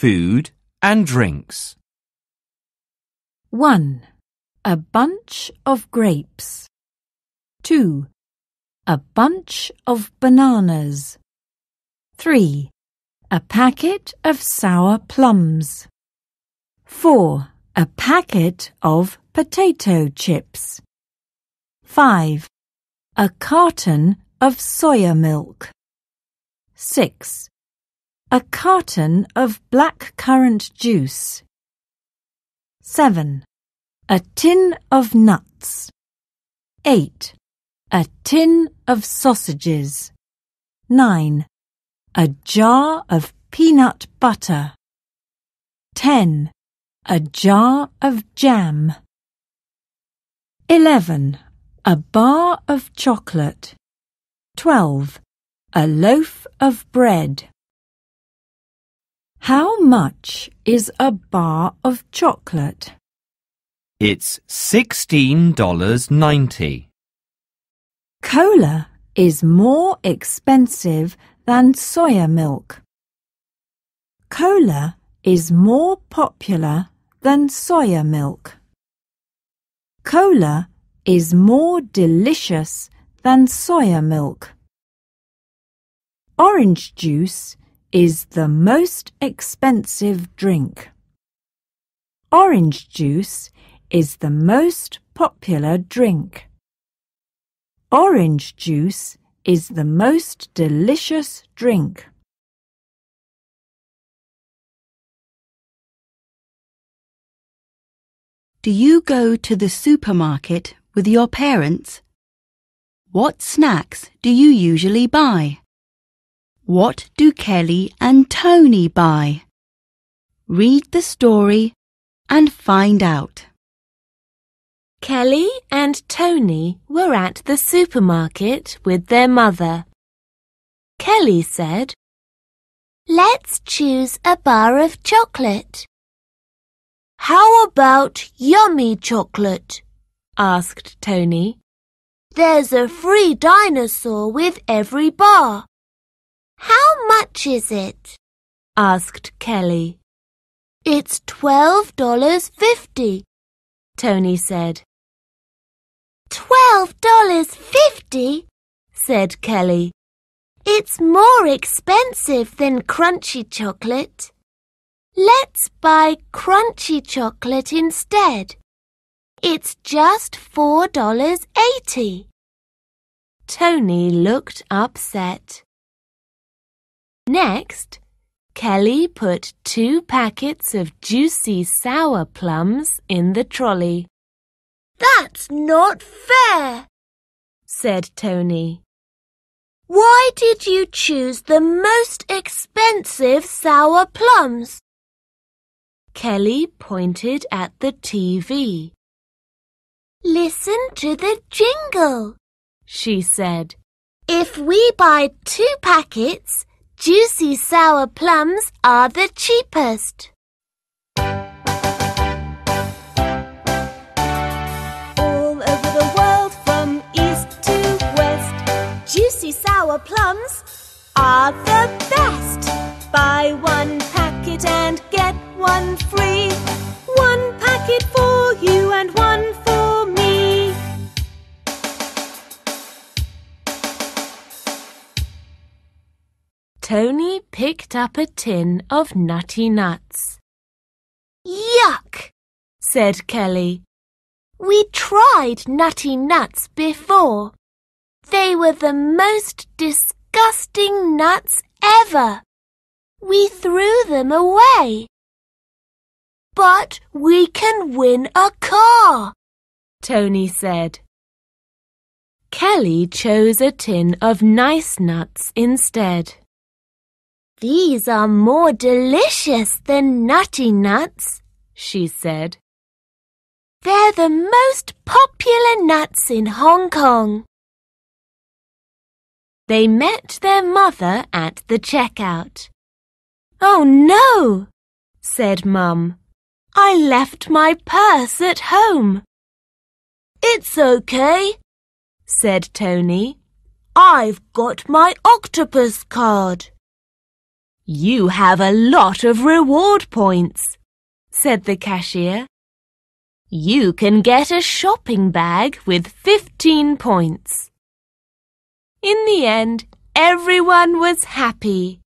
food and drinks. 1. A bunch of grapes. 2. A bunch of bananas. 3. A packet of sour plums. 4. A packet of potato chips. 5. A carton of soya milk. 6. A carton of black currant juice. 7. A tin of nuts. 8. A tin of sausages. 9. A jar of peanut butter. 10. A jar of jam. 11. A bar of chocolate. 12. A loaf of bread. How much is a bar of chocolate? It's $16.90. Cola is more expensive than soya milk. Cola is more popular than soya milk. Cola is more delicious than soya milk. Orange juice is the most expensive drink? Orange juice is the most popular drink. Orange juice is the most delicious drink. Do you go to the supermarket with your parents? What snacks do you usually buy? What do Kelly and Tony buy? Read the story and find out. Kelly and Tony were at the supermarket with their mother. Kelly said, Let's choose a bar of chocolate. How about yummy chocolate? asked Tony. There's a free dinosaur with every bar. How much is it? asked Kelly. It's twelve dollars fifty, Tony said. Twelve dollars fifty, said Kelly. It's more expensive than crunchy chocolate. Let's buy crunchy chocolate instead. It's just four dollars eighty. Tony looked upset. Next, Kelly put two packets of juicy sour plums in the trolley. That's not fair, said Tony. Why did you choose the most expensive sour plums? Kelly pointed at the TV. Listen to the jingle, she said. If we buy two packets, Juicy sour plums are the cheapest. All over the world from east to west, juicy sour plums are the best. Buy one packet and get one free. Tony picked up a tin of nutty nuts. Yuck, said Kelly. We tried nutty nuts before. They were the most disgusting nuts ever. We threw them away. But we can win a car, Tony said. Kelly chose a tin of nice nuts instead. These are more delicious than Nutty Nuts, she said. They're the most popular nuts in Hong Kong. They met their mother at the checkout. Oh no, said Mum. I left my purse at home. It's okay, said Tony. I've got my octopus card. You have a lot of reward points, said the cashier. You can get a shopping bag with 15 points. In the end, everyone was happy.